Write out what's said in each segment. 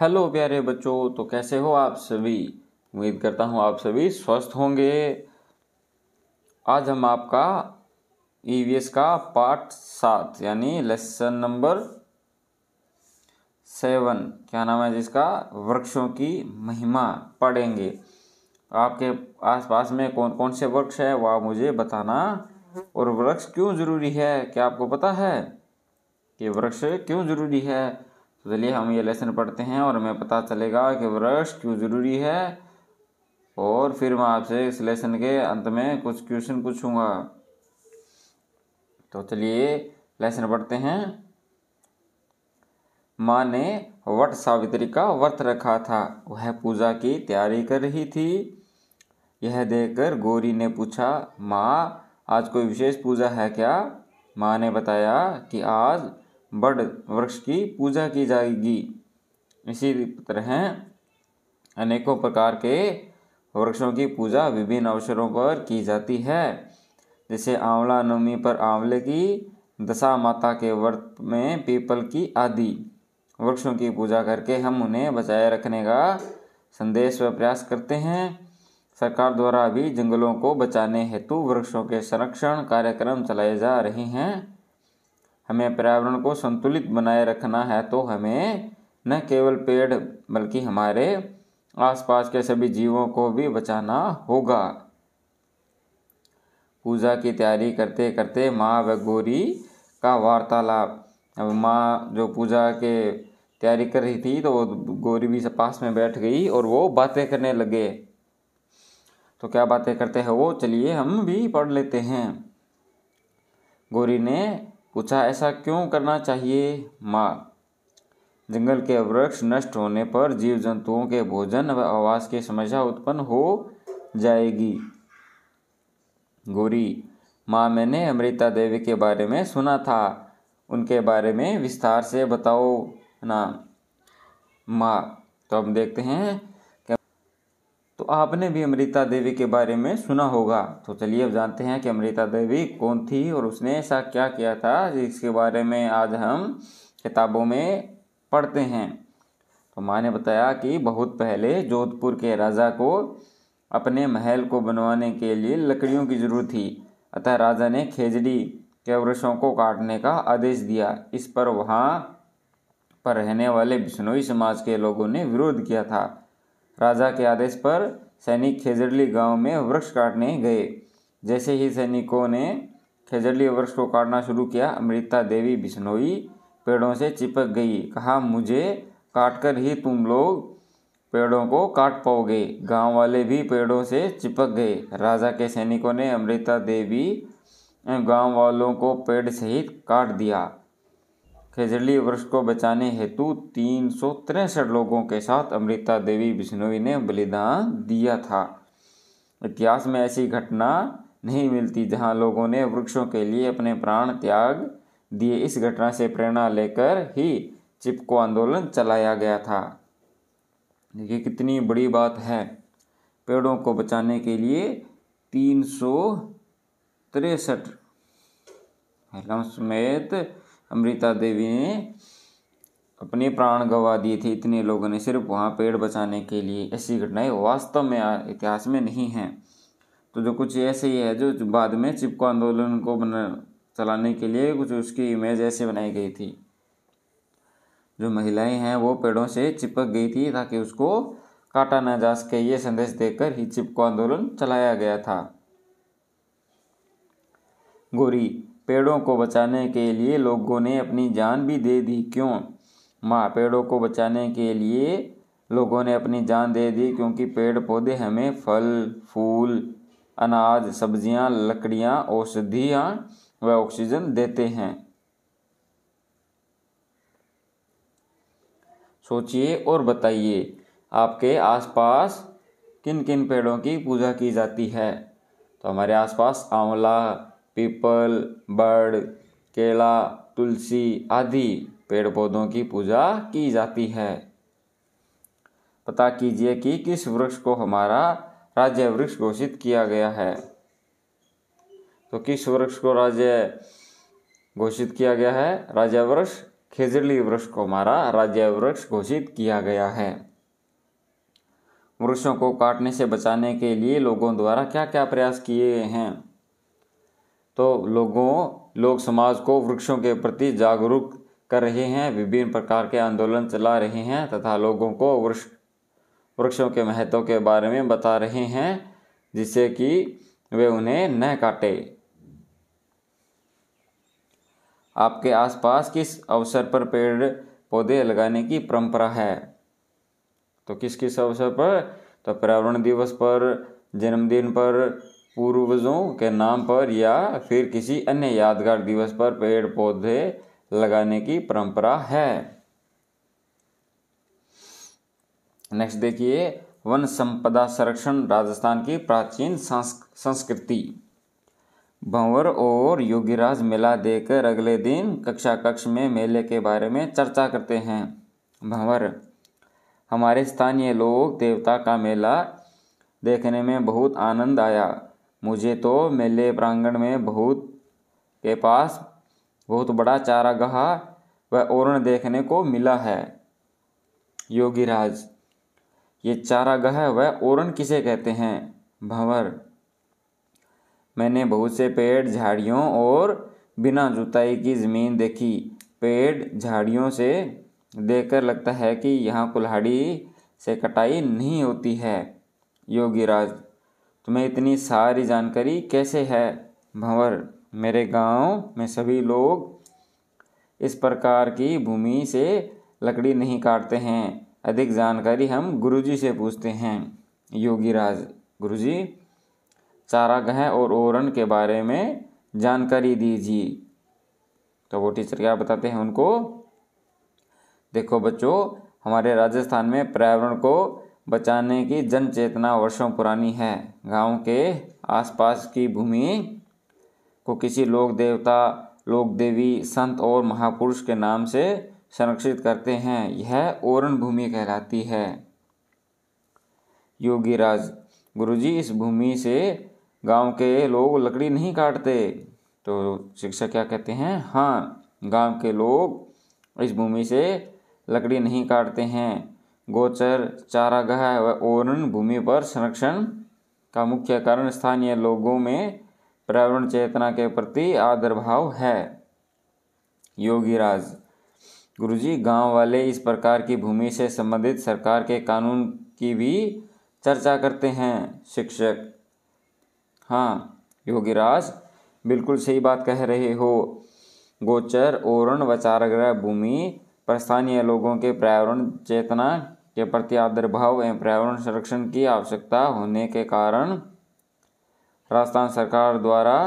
hello प्यारे बच्चों तो कैसे हो आप सभी उम्मीद करता हूँ आप सभी स्वस्थ होंगे आज हम आपका ई e का पार्ट सात यानी लेसन नंबर सेवन क्या नाम है जिसका वृक्षों की महिमा पढ़ेंगे आपके आसपास में कौन कौन से वृक्ष है वह मुझे बताना और वृक्ष क्यों ज़रूरी है क्या आपको पता है कि वृक्ष क्यों ज़रूरी है तो चलिए हम ये लेसन पढ़ते हैं और हमें पता चलेगा कि ब्रश क्यों ज़रूरी है और फिर मैं आपसे इस लेसन के अंत में कुछ क्वेश्चन पूछूंगा तो चलिए लेसन पढ़ते हैं माँ ने वट सावित्री का व्रत रखा था वह पूजा की तैयारी कर रही थी यह देखकर गौरी ने पूछा माँ आज कोई विशेष पूजा है क्या माँ ने बताया कि आज बड़ वृक्ष की पूजा की जाएगी इसी तरह अनेकों प्रकार के वृक्षों की पूजा विभिन्न अवसरों पर की जाती है जैसे आंवला नवमी पर आंवले की दशा माता के व्रत में पीपल की आदि वृक्षों की पूजा करके हम उन्हें बचाए रखने का संदेश व प्रयास करते हैं सरकार द्वारा भी जंगलों को बचाने हेतु वृक्षों के संरक्षण कार्यक्रम चलाए जा रहे हैं हमें पर्यावरण को संतुलित बनाए रखना है तो हमें न केवल पेड़ बल्कि हमारे आसपास के सभी जीवों को भी बचाना होगा पूजा की तैयारी करते करते माँ व गौरी का वार्तालाप अब माँ जो पूजा के तैयारी कर रही थी तो वो गौरी भी पास में बैठ गई और वो बातें करने लगे तो क्या बातें करते हैं वो चलिए हम भी पढ़ लेते हैं गौरी ने पूछा ऐसा क्यों करना चाहिए माँ जंगल के वृक्ष नष्ट होने पर जीव जंतुओं के भोजन व आवास की समस्या उत्पन्न हो जाएगी गोरी माँ मैंने अमृता देवी के बारे में सुना था उनके बारे में विस्तार से बताओ ना माँ तो हम देखते हैं तो आपने भी अमृता देवी के बारे में सुना होगा तो चलिए अब जानते हैं कि अमृता देवी कौन थी और उसने ऐसा क्या किया था जिसके बारे में आज हम किताबों में पढ़ते हैं तो माँ ने बताया कि बहुत पहले जोधपुर के राजा को अपने महल को बनवाने के लिए लकड़ियों की जरूरत थी अतः राजा ने खेजड़ी के वृक्षों को काटने का आदेश दिया इस पर वहाँ पर रहने वाले बिश्नोई समाज के लोगों ने विरोध किया था राजा के आदेश पर सैनिक खेजड़ली गांव में वृक्ष काटने गए जैसे ही सैनिकों ने खेजड़ली वृक्ष को काटना शुरू किया अमृता देवी बिश्नोई पेड़ों से चिपक गई कहा मुझे काटकर ही तुम लोग पेड़ों को काट पाओगे गांव वाले भी पेड़ों से चिपक गए राजा के सैनिकों ने अमृता देवी गांव वालों को पेड़ सहित काट दिया खेजड़ी वृक्ष को बचाने हेतु तीन सौ तिरसठ लोगों के साथ अमृता देवी बिश्नोई ने बलिदान दिया था इतिहास में ऐसी घटना नहीं मिलती जहां लोगों ने वृक्षों के लिए अपने प्राण त्याग दिए इस घटना से प्रेरणा लेकर ही चिपको आंदोलन चलाया गया था देखिए कितनी बड़ी बात है पेड़ों को बचाने के लिए तीन सौ तिरसठ समेत अमृता देवी ने अपने प्राण गंवा दिए थे इतने लोगों ने सिर्फ वहाँ पेड़ बचाने के लिए ऐसी घटनाएं वास्तव में इतिहास में नहीं हैं तो जो कुछ ऐसे ही है जो बाद में चिपको आंदोलन को बना चलाने के लिए कुछ उसकी इमेज ऐसे बनाई गई थी जो महिलाएं हैं वो पेड़ों से चिपक गई थी ताकि उसको काटा ना जा सके ये संदेश देकर ही चिपको आंदोलन चलाया गया था गोरी पेड़ों को बचाने के लिए लोगों ने अपनी जान भी दे दी क्यों माँ पेड़ों को बचाने के लिए लोगों ने अपनी जान दे दी क्योंकि पेड़ पौधे हमें फल फूल अनाज सब्जियाँ लकड़ियाँ औषधियाँ व ऑक्सीजन देते हैं सोचिए और बताइए आपके आसपास किन किन पेड़ों की पूजा की जाती है तो हमारे आसपास आंवला पीपल बड़ केला तुलसी आदि पेड़ पौधों की पूजा की जाती है पता कीजिए कि किस वृक्ष को हमारा राज्य वृक्ष घोषित किया गया है तो किस वृक्ष को राज्य घोषित किया गया है राज्य वृक्ष खेजड़ी वृक्ष को हमारा राज्य वृक्ष घोषित किया गया है वृक्षों को काटने से बचाने के लिए लोगों द्वारा क्या क्या प्रयास किए हैं तो लोगों लोग समाज को वृक्षों के प्रति जागरूक कर रहे हैं विभिन्न प्रकार के आंदोलन चला रहे हैं तथा लोगों को वृक्ष वृक्षों के महत्व के बारे में बता रहे हैं जिससे कि वे उन्हें न काटे आपके आसपास किस अवसर पर पेड़ पौधे लगाने की परंपरा है तो किस किस अवसर पर तो पर्यावरण दिवस पर जन्मदिन पर पूर्वजों के नाम पर या फिर किसी अन्य यादगार दिवस पर पेड़ पौधे लगाने की परंपरा है नेक्स्ट देखिए वन संपदा संरक्षण राजस्थान की प्राचीन संस्कृति भंवर और योगीराज मेला देकर अगले दिन कक्षा कक्ष में मेले के बारे में चर्चा करते हैं भंवर हमारे स्थानीय लोग देवता का मेला देखने में बहुत आनंद आया मुझे तो मेले प्रांगण में बहुत के पास बहुत बड़ा चारागाह व ओरण देखने को मिला है योगीराज ये चारागाह व ओरण किसे कहते हैं भंवर मैंने बहुत से पेड़ झाड़ियों और बिना जुताई की ज़मीन देखी पेड़ झाड़ियों से देखकर लगता है कि यहाँ कुल्हाड़ी से कटाई नहीं होती है योगीराज तो मैं इतनी सारी जानकारी कैसे है भंवर मेरे गांव में सभी लोग इस प्रकार की भूमि से लकड़ी नहीं काटते हैं अधिक जानकारी हम गुरुजी से पूछते हैं योगी गुरु गुरुजी चारागह और ओरन के बारे में जानकारी दीजिए तो वो टीचर क्या बताते हैं उनको देखो बच्चों हमारे राजस्थान में पर्यावरण को बचाने की जन चेतना वर्षों पुरानी है गांव के आसपास की भूमि को किसी लोक देवता लोक देवी संत और महापुरुष के नाम से संरक्षित करते हैं यह ओरण भूमि कहलाती है योगीराज गुरुजी इस भूमि से गांव के लोग लकड़ी नहीं काटते तो शिक्षक क्या कहते हैं हाँ गांव के लोग इस भूमि से लकड़ी नहीं काटते हैं गोचर चारागाह व ओरन भूमि पर संरक्षण का मुख्य कारण स्थानीय लोगों में पर्यावरण चेतना के प्रति आदर भाव है योगीराज गुरुजी गांव वाले इस प्रकार की भूमि से संबंधित सरकार के कानून की भी चर्चा करते हैं शिक्षक हाँ योगीराज बिल्कुल सही बात कह रहे हो गोचर ओरण व चारागृह भूमि पर स्थानीय लोगों के पर्यावरण चेतना के प्रति आदर भाव एवं पर्यावरण संरक्षण की आवश्यकता होने के कारण राजस्थान सरकार द्वारा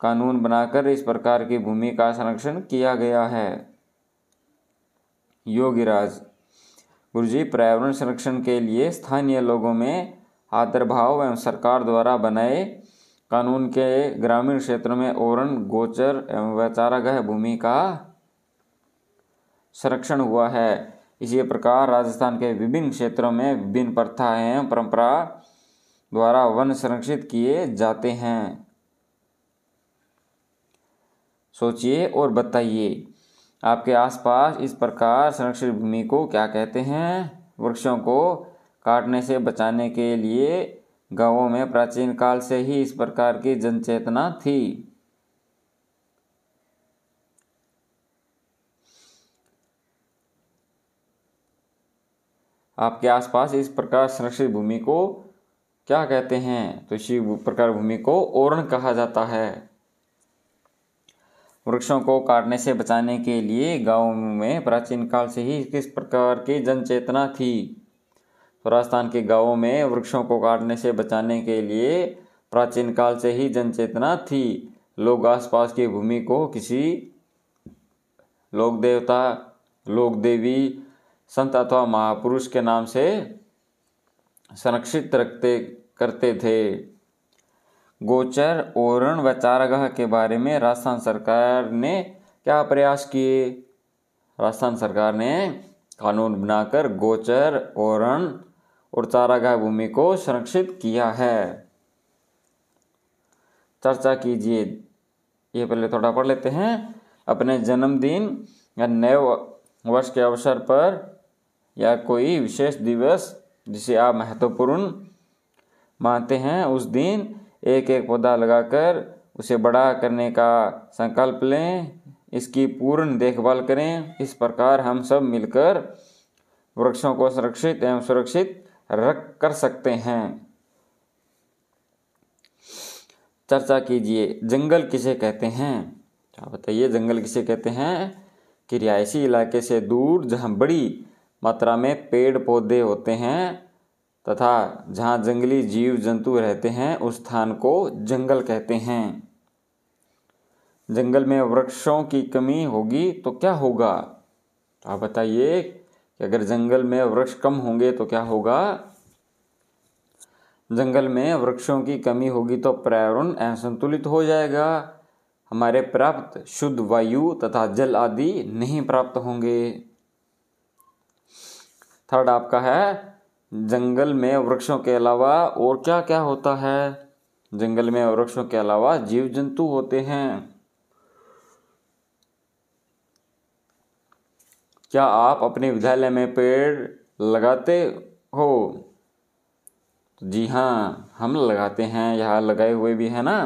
कानून बनाकर इस प्रकार की भूमि का संरक्षण किया गया है योगीराज गुरुजी पर्यावरण संरक्षण के लिए स्थानीय लोगों में आदर भाव एवं सरकार द्वारा बनाए कानून के ग्रामीण क्षेत्रों में ओरन गोचर एवं वैचारागह भूमि का संरक्षण हुआ है इसी प्रकार राजस्थान के विभिन्न क्षेत्रों में विभिन्न प्रथाएं एवं परंपरा द्वारा वन संरक्षित किए जाते हैं सोचिए और बताइए आपके आसपास इस प्रकार संरक्षित भूमि को क्या कहते हैं वृक्षों को काटने से बचाने के लिए गांवों में प्राचीन काल से ही इस प्रकार की जनचेतना थी आपके आसपास इस प्रकार संरक्षित भूमि को क्या कहते हैं तो इसी प्रकार भूमि को ओरण कहा जाता है वृक्षों को काटने से बचाने के लिए गाँव में प्राचीन काल से ही किस प्रकार की जन चेतना थी तो राजस्थान के गाँवों में वृक्षों को काटने से बचाने के लिए प्राचीन काल से ही जन चेतना थी लोग आसपास की भूमि को किसी लोक देवता लोक देवी संत अथवा महापुरुष के नाम से संरक्षित रखते करते थे गोचर ओरण व चारागाह के बारे में राजस्थान सरकार ने क्या प्रयास किए राजस्थान सरकार ने कानून बनाकर गोचर ओरण और चारागाह भूमि को संरक्षित किया है चर्चा कीजिए ये पहले थोड़ा पढ़ लेते हैं अपने जन्मदिन या नए वर्ष के अवसर पर या कोई विशेष दिवस जिसे आप महत्वपूर्ण मानते हैं उस दिन एक एक पौधा लगाकर उसे बड़ा करने का संकल्प लें इसकी पूर्ण देखभाल करें इस प्रकार हम सब मिलकर वृक्षों को संरक्षित एवं सुरक्षित रख कर सकते हैं चर्चा कीजिए जंगल किसे कहते हैं आप बताइए जंगल किसे कहते हैं कि रिहायशी इलाके से दूर जहाँ बड़ी मात्रा में पेड़ पौधे होते हैं तथा जहाँ जंगली जीव जंतु रहते हैं उस स्थान को जंगल कहते हैं जंगल में वृक्षों की कमी होगी तो क्या होगा तो आप बताइए कि अगर जंगल में वृक्ष कम होंगे तो क्या होगा जंगल में वृक्षों की कमी होगी तो पर्यावरण असंतुलित हो जाएगा हमारे प्राप्त शुद्ध वायु तथा जल आदि नहीं प्राप्त होंगे थर्ड आपका है जंगल में वृक्षों के अलावा और क्या क्या होता है जंगल में वृक्षों के अलावा जीव जंतु होते हैं क्या आप अपने विद्यालय में पेड़ लगाते हो जी हाँ हम लगाते हैं यहाँ लगाए हुए भी है ना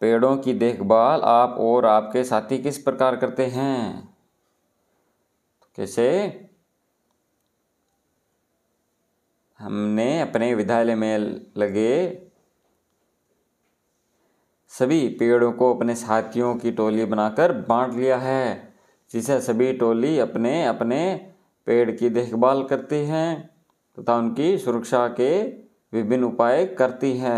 पेड़ों की देखभाल आप और आपके साथी किस प्रकार करते हैं कैसे हमने अपने विद्यालय में लगे सभी पेड़ों को अपने साथियों की टोली बनाकर बांट लिया है जिसे सभी टोली अपने अपने पेड़ की देखभाल करती हैं तथा उनकी सुरक्षा के विभिन्न उपाय करती है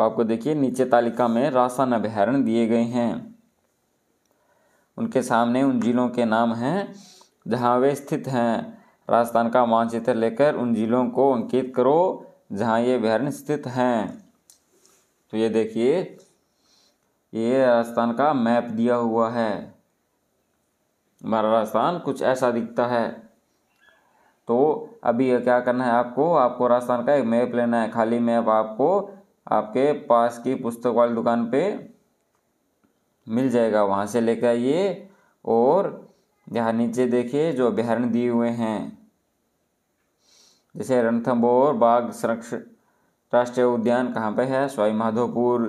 आपको देखिए नीचे तालिका में रासायन अभ्यारण दिए गए हैं उनके सामने उन ज़िलों के नाम हैं जहाँ वे स्थित हैं राजस्थान का मानचित्र लेकर उन ज़िलों को अंकित करो जहाँ ये अभ्यारण्य स्थित हैं तो ये देखिए ये राजस्थान का मैप दिया हुआ है हमारा राजस्थान कुछ ऐसा दिखता है तो अभी क्या करना है आपको आपको राजस्थान का एक मैप लेना है खाली मैप आपको आपके पास की पुस्तक वाली दुकान पे मिल जाएगा वहाँ से लेकर आइए और यहाँ नीचे देखिए जो अभ्यारण दिए हुए हैं जैसे रणथम्बोर बाघ संरक्षण राष्ट्रीय उद्यान कहाँ पे है स्वाई माधोपुर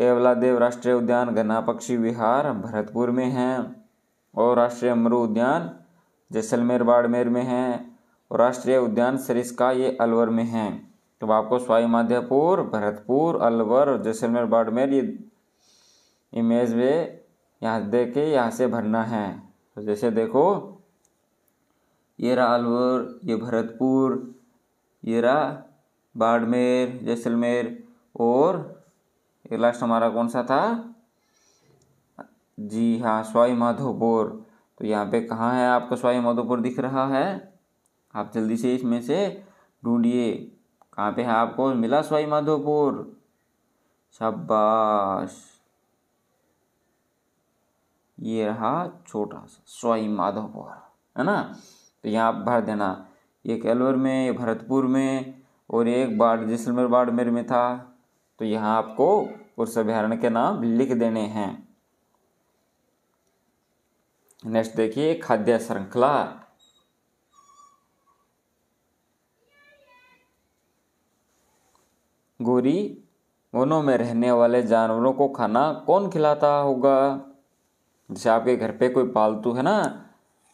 देव राष्ट्रीय उद्यान गन्ना पक्षी विहार भरतपुर में है और राष्ट्रीय अमरू उद्यान जैसलमेर बाड़मेर में है और राष्ट्रीय उद्यान सरिस्का ये अलवर में है तो आपको स्वाई माधोपुर भरतपुर अलवर जैसलमेर बाड़मेर ये इमेज में यहाँ दे के यहाँ से भरना है तो जैसे देखो ये रहा अलवर ये भरतपुर ये रहा बाड़मेर जैसलमेर और लास्ट हमारा कौन सा था जी हाँ स्वाई माधोपुर तो यहाँ पे कहाँ है आपको स्वाई माधोपुर दिख रहा है आप जल्दी से इसमें से ढूंढिए कहाँ पे है आपको मिला स्वाई माधोपुर शाबाश ये रहा छोटा सा स्वाई माधवपुर है ना तो यहाँ आप भर देना एक अलवर में भरतपुर में और एक बाढ़ जैसलमेर बाड़मेर में था तो यहाँ आपको पुरुष अभ्यारण्य के नाम लिख देने हैं नेक्स्ट देखिए खाद्य श्रृंखला गोरी वनों में रहने वाले जानवरों को खाना कौन खिलाता होगा जैसे आपके घर पे कोई पालतू है ना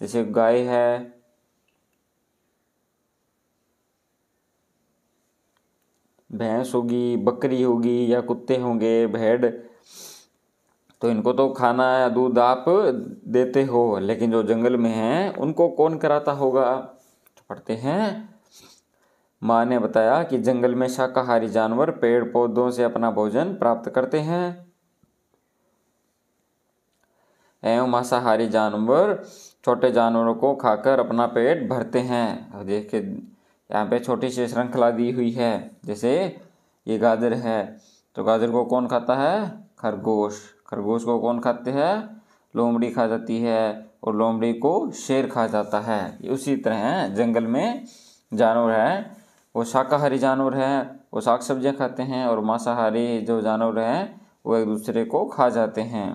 जैसे गाय है भैंस होगी बकरी होगी या कुत्ते होंगे भेड़ तो इनको तो खाना या दूध आप देते हो लेकिन जो जंगल में हैं उनको कौन कराता होगा तो पढ़ते हैं माँ ने बताया कि जंगल में शाकाहारी जानवर पेड़ पौधों से अपना भोजन प्राप्त करते हैं एवं मांसाहारी जानवर छोटे जानवरों को खाकर अपना पेट भरते हैं देखिए यहाँ पे छोटी सी श्रृंखला दी हुई है जैसे ये गाजर है तो गाजर को कौन खाता है खरगोश खरगोश को कौन खाते हैं लोमड़ी खा जाती है और लोमड़ी को शेर खा जाता है उसी तरह जंगल में जानवर है वो शाकाहारी जानवर है वो साग सब्जियाँ खाते हैं और मांसाहारी जो जानवर हैं वो एक दूसरे को खा जाते हैं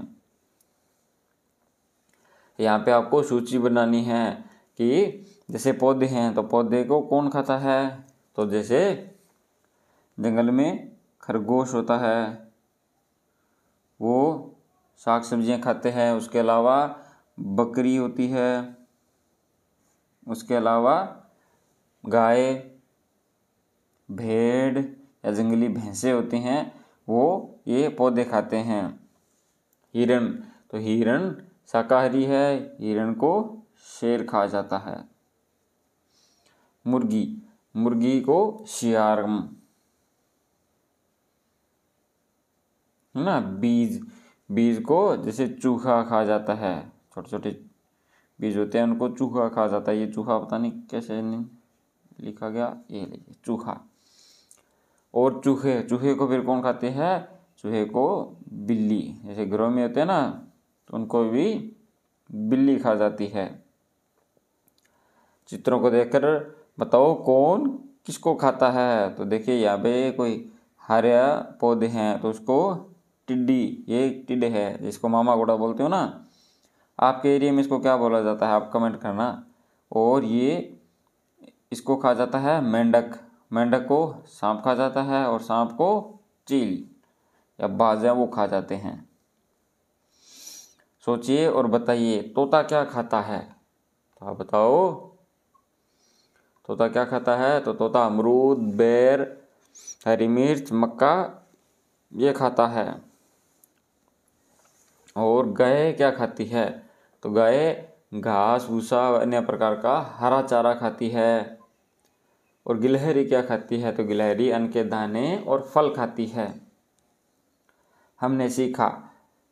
यहाँ पे आपको सूची बनानी है कि जैसे पौधे हैं तो पौधे को कौन खाता है तो जैसे जंगल में खरगोश होता है वो साग सब्जियाँ खाते हैं उसके अलावा बकरी होती है उसके अलावा गाय भेड़ या जंगली भैंसे होती हैं वो ये पौधे खाते हैं हिरण तो हिरण शाकाहारी है हिरण को शेर खा जाता है मुर्गी मुर्गी को शियारम है ना बीज बीज को जैसे चूहा खा जाता है छोटे छोटे बीज होते हैं उनको चूहा खा जाता है ये चूहा पता नहीं कैसे नहीं लिखा गया ये लिखे चूहा और चूहे चूहे को फिर कौन खाते हैं चूहे को बिल्ली जैसे घरों में होते हैं ना तो उनको भी बिल्ली खा जाती है चित्रों को देखकर बताओ कौन किसको खाता है तो देखिए यहाँ पे कोई हरे पौधे हैं तो उसको टिड्डी ये टिड्डे है जिसको मामा घोड़ा बोलते हो ना आपके एरिया में इसको क्या बोला जाता है आप कमेंट करना और ये इसको खा जाता है मेंढक मेंढक को सांप खा जाता है और सांप को चील या बाजा वो खा जाते हैं सोचिए और बताइए तोता क्या खाता है तो आप बताओ तोता क्या खाता है तो तोता अमरूद बेर हरी मिर्च मक्का ये खाता है और गाय क्या खाती है तो गाय घास भूसा अन्य प्रकार का हरा चारा खाती है और गिलहरी क्या खाती है तो गिलहरी अन्न के दाने और फल खाती है हमने सीखा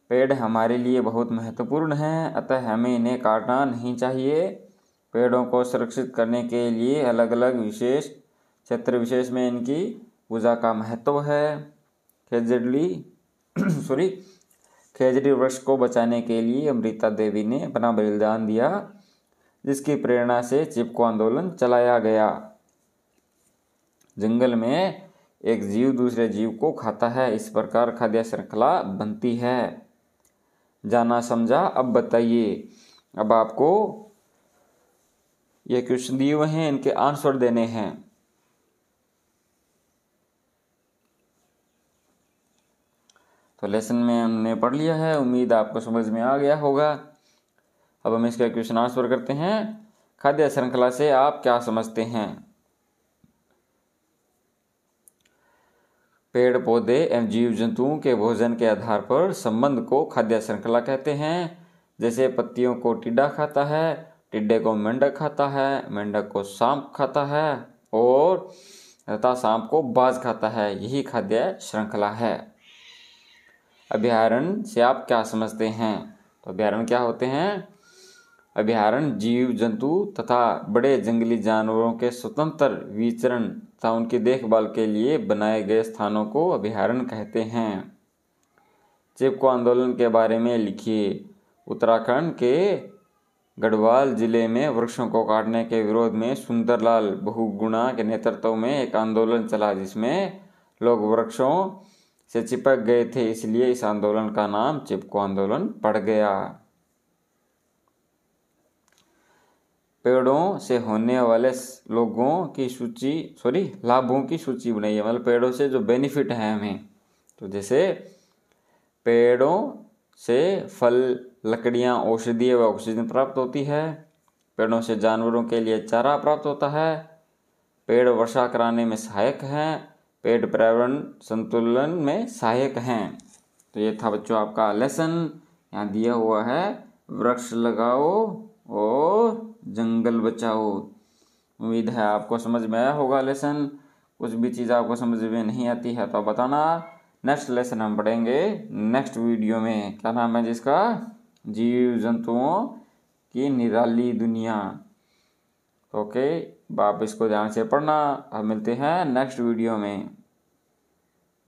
पेड़ हमारे लिए बहुत महत्वपूर्ण हैं अतः हमें इन्हें काटना नहीं चाहिए पेड़ों को सुरक्षित करने के लिए अलग अलग विशेष क्षेत्र विशेष में इनकी पूजा का महत्व है खेजड़ी सॉरी खेजड़ी वृक्ष को बचाने के लिए अमृता देवी ने अपना बलिदान दिया जिसकी प्रेरणा से चिपको आंदोलन चलाया गया जंगल में एक जीव दूसरे जीव को खाता है इस प्रकार खाद्य श्रृंखला बनती है जाना समझा अब बताइए अब आपको ये क्वेश्चन दिए हुए हैं इनके आंसर देने हैं तो लेसन में हमने पढ़ लिया है उम्मीद आपको समझ में आ गया होगा अब हम इसका क्वेश्चन आंसर करते हैं खाद्य श्रृंखला से आप क्या समझते हैं पेड़ पौधे एवं जीव जंतुओं के भोजन के आधार पर संबंध को खाद्य श्रृंखला कहते हैं जैसे पत्तियों को टिड्डा खाता है टिड्डे को मेंढक खाता है मेंढक को सांप खाता है और तथा सांप को बाज खाता है यही खाद्य श्रृंखला है अभ्यारण से आप क्या समझते हैं तो अभ्यारण क्या होते हैं अभ्यारण जीव जंतु तथा बड़े जंगली जानवरों के स्वतंत्र विचरण तथा उनकी देखभाल के लिए बनाए गए स्थानों को अभ्यारण कहते हैं चिपको आंदोलन के बारे में लिखिए उत्तराखंड के गढ़वाल जिले में वृक्षों को काटने के विरोध में सुंदरलाल बहुगुणा के नेतृत्व में एक आंदोलन चला जिसमें लोग वृक्षों से चिपक गए थे इसलिए इस आंदोलन का नाम चिपको आंदोलन पड़ गया पेड़ों से होने वाले लोगों की सूची सॉरी लाभों की सूची बनाई है मतलब पेड़ों से जो बेनिफिट है हमें तो जैसे पेड़ों से फल लकड़ियाँ औषधीय व ऑक्सीजन प्राप्त होती है पेड़ों से जानवरों के लिए चारा प्राप्त होता है पेड़ वर्षा कराने में सहायक हैं पेड़ पर्यावरण संतुलन में सहायक हैं तो ये था बच्चों आपका लेसन यहाँ दिया हुआ है वृक्ष लगाओ और जंगल बचाओ उम्मीद है आपको समझ में आया होगा लेसन कुछ भी चीज़ आपको समझ में नहीं आती है तो बताना नेक्स्ट लेसन हम पढ़ेंगे नेक्स्ट वीडियो में क्या नाम है जिसका जीव जंतुओं की निराली दुनिया ओके आप इसको ध्यान से पढ़ना हम मिलते हैं नेक्स्ट वीडियो में